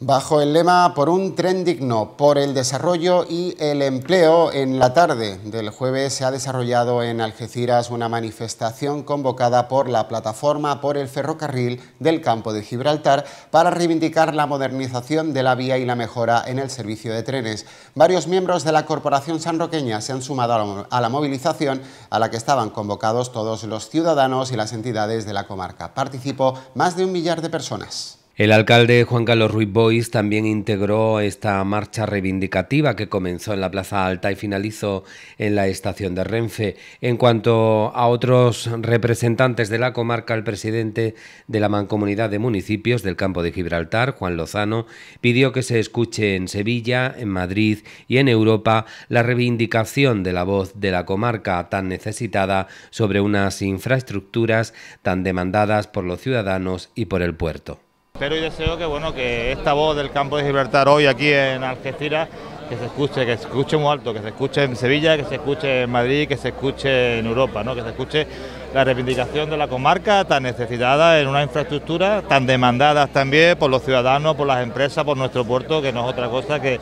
bajo el lema Por un tren digno, por el desarrollo y el empleo, en la tarde del jueves se ha desarrollado en Algeciras una manifestación convocada por la plataforma por el ferrocarril del campo de Gibraltar para reivindicar la modernización de la vía y la mejora en el servicio de trenes. Varios miembros de la Corporación Sanroqueña se han sumado a la movilización a la que estaban convocados todos los ciudadanos y las entidades de la comarca. Participó más de un millar de personas. El alcalde Juan Carlos Ruiz Bois también integró esta marcha reivindicativa que comenzó en la Plaza Alta y finalizó en la estación de Renfe. En cuanto a otros representantes de la comarca, el presidente de la Mancomunidad de Municipios del Campo de Gibraltar, Juan Lozano, pidió que se escuche en Sevilla, en Madrid y en Europa la reivindicación de la voz de la comarca tan necesitada sobre unas infraestructuras tan demandadas por los ciudadanos y por el puerto. Espero y deseo que, bueno, que esta voz del campo de Gibraltar hoy aquí en Algeciras que se escuche, que se escuche muy alto, que se escuche en Sevilla, que se escuche en Madrid, que se escuche en Europa, ¿no? que se escuche la reivindicación de la comarca tan necesitada en una infraestructura tan demandada también por los ciudadanos, por las empresas, por nuestro puerto, que no es otra cosa que,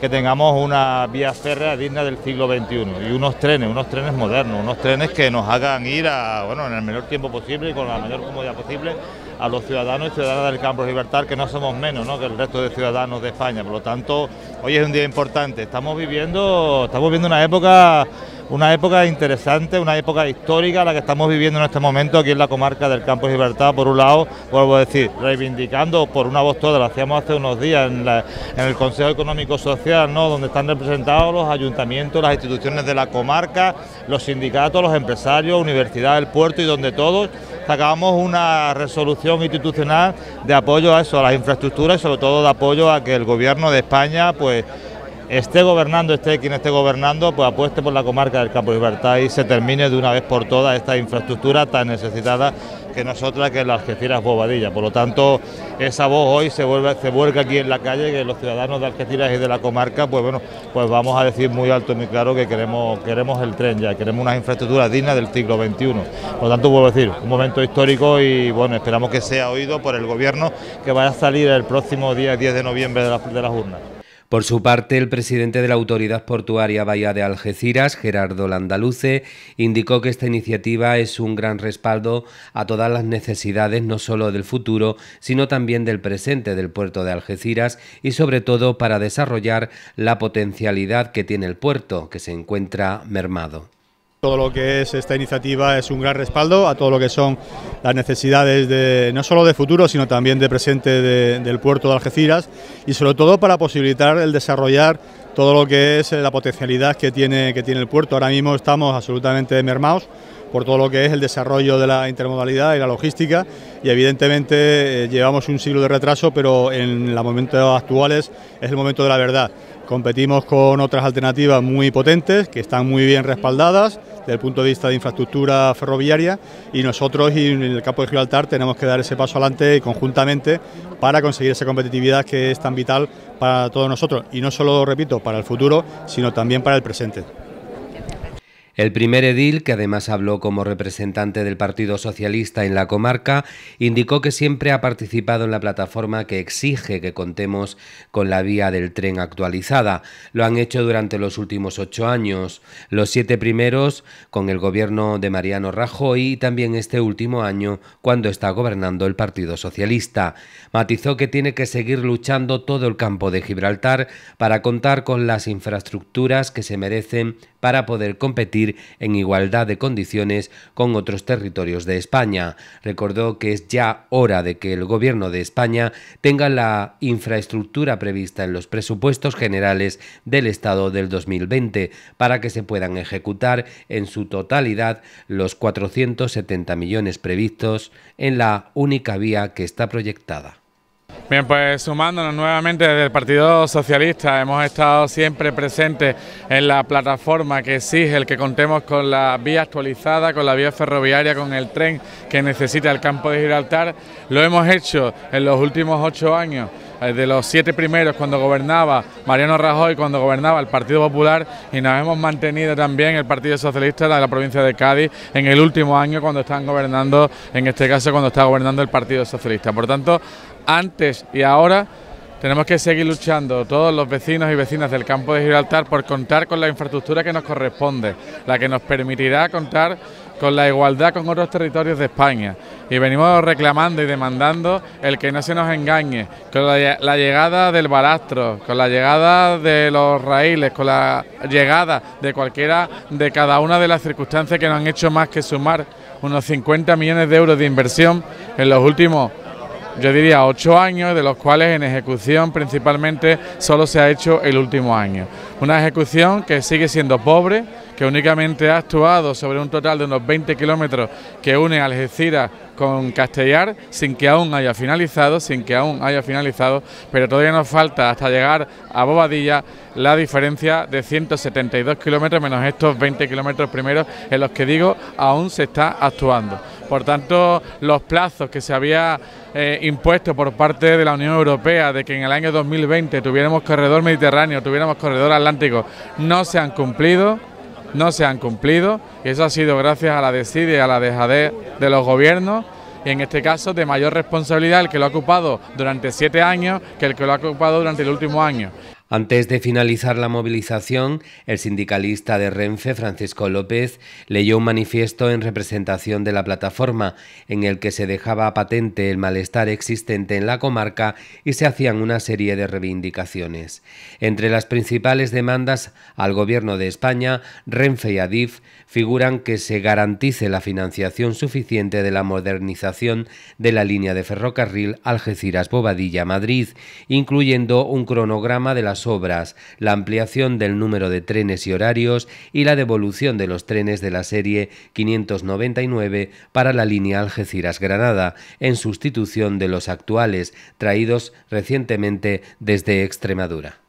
que tengamos una vía férrea digna del siglo XXI y unos trenes, unos trenes modernos, unos trenes que nos hagan ir a, bueno, en el menor tiempo posible y con la mayor comodidad posible a los ciudadanos y ciudadanas del campo de libertad, que no somos menos ¿no? que el resto de ciudadanos de España. Por lo tanto, hoy es un día importante. Estamos viviendo, estamos viviendo una época, una época interesante, una época histórica, la que estamos viviendo en este momento aquí en la comarca del campo de libertad. Por un lado, vuelvo a decir, reivindicando por una voz toda, lo hacíamos hace unos días en, el Consejo Económico Social, ¿no? donde están representados los ayuntamientos, las instituciones de la comarca, los sindicatos, los empresarios, ...universidad el puerto y donde todos sacamos una resolución institucional de apoyo a eso, a las infraestructuras y sobre todo de apoyo a que el gobierno de España pues esté gobernando, esté quien esté gobernando, pues apueste por la comarca del Campo de Libertad y se termine de una vez por todas esta infraestructura tan necesitada que no es otra que las Algeciras Bobadilla. Por lo tanto, esa voz hoy se, vuelve, se vuelca aquí en la calle, que los ciudadanos de Algeciras y de la comarca, pues bueno, pues vamos a decir muy alto y muy claro que queremos, queremos el tren ya, queremos unas infraestructuras dignas del siglo XXI. Por lo tanto, vuelvo a decir, un momento histórico y bueno, esperamos que sea oído por el gobierno que vaya a salir el próximo día 10 de noviembre de, la, de las urnas. Por su parte, el presidente de la Autoridad Portuaria Bahía de Algeciras, Gerardo Landaluce, indicó que esta iniciativa es un gran respaldo a todas las necesidades, no solo del futuro, sino también del presente del puerto de Algeciras y sobre todo para desarrollar la potencialidad que tiene el puerto, que se encuentra mermado. Todo lo que es esta iniciativa es un gran respaldo a todo lo que son las necesidades de, no solo de futuro, sino también de presente del puerto de Algeciras y sobre todo para posibilitar el desarrollar todo lo que es la potencialidad que tiene, que tiene el puerto. Ahora mismo estamos absolutamente mermados por todo lo que es el desarrollo de la intermodalidad y la logística y evidentemente eh, llevamos un siglo de retraso, pero en los momentos actuales es el momento de la verdad. Competimos con otras alternativas muy potentes que están muy bien respaldadas desde el punto de vista de infraestructura ferroviaria y nosotros y en el campo de Gibraltar tenemos que dar ese paso adelante conjuntamente para conseguir esa competitividad que es tan vital para todos nosotros y no solo, repito, para el futuro, sino también para el presente. El primer edil, que además habló como representante del Partido Socialista en la comarca, indicó que siempre ha participado en la plataforma que exige que contemos con la vía del tren actualizada. Lo han hecho durante los últimos ocho años, los siete primeros con el gobierno de Mariano Rajoy y también este último año cuando está gobernando el Partido Socialista. Matizó que tiene que seguir luchando todo el campo de Gibraltar para contar con las infraestructuras que se merecen para poder competir en igualdad de condiciones con otros territorios de España. Recordó que es ya hora de que el Gobierno de España tenga la infraestructura prevista en los presupuestos generales del Estado del 2020 para que se puedan ejecutar en su totalidad los 470 millones previstos en la única vía que está proyectada. Bien, pues sumándonos nuevamente desde el Partido Socialista, hemos estado siempre presentes en la plataforma que exige el que contemos con la vía actualizada, con la vía ferroviaria, con el tren que necesita el campo de Gibraltar. Lo hemos hecho en los últimos ocho años eh, de los siete primeros cuando gobernaba Mariano Rajoy, cuando gobernaba el Partido Popular y nos hemos mantenido también el Partido Socialista de la provincia de Cádiz en el último año cuando están gobernando, en este caso cuando está gobernando el Partido Socialista. Por tanto, antes y ahora, tenemos que seguir luchando todos los vecinos y vecinas del campo de Gibraltar por contar con la infraestructura que nos corresponde, la que nos permitirá contar con la igualdad con otros territorios de España. Y venimos reclamando y demandando el que no se nos engañe, con la, llegada del balastro, con la llegada de los raíles, con la llegada de cualquiera de cada una de las circunstancias que nos han hecho más que sumar unos 50 millones de euros de inversión en los últimos yo diría ocho años, de los cuales en ejecución principalmente solo se ha hecho el último año. Una ejecución que sigue siendo pobre, que únicamente ha actuado sobre un total de unos 20 kilómetros que une Algeciras con Castellar, sin que aún haya finalizado, sin que aún haya finalizado, pero todavía nos falta hasta llegar a Bobadilla la diferencia de 172 kilómetros menos estos 20 kilómetros primeros en los que digo aún se está actuando. Por tanto, los plazos que se había eh, impuesto por parte de la Unión Europea de que en el año 2020 tuviéramos corredor mediterráneo, tuviéramos corredor atlántico, no se han cumplido no se han cumplido y eso ha sido gracias a la desidia y a la dejadez de los gobiernos y en este caso de mayor responsabilidad el que lo ha ocupado durante siete años que el que lo ha ocupado durante el último año. Antes de finalizar la movilización, el sindicalista de Renfe, Francisco López, leyó un manifiesto en representación de la plataforma, en el que se dejaba patente el malestar existente en la comarca y se hacían una serie de reivindicaciones. Entre las principales demandas al Gobierno de España, Renfe y Adif figuran que se garantice la financiación suficiente de la modernización de la línea de ferrocarril Algeciras-Bobadilla-Madrid, incluyendo un cronograma de las obras, la ampliación del número de trenes y horarios y la devolución de los trenes de la serie 599 para la línea Algeciras-Granada, en sustitución de los actuales, traídos recientemente desde Extremadura.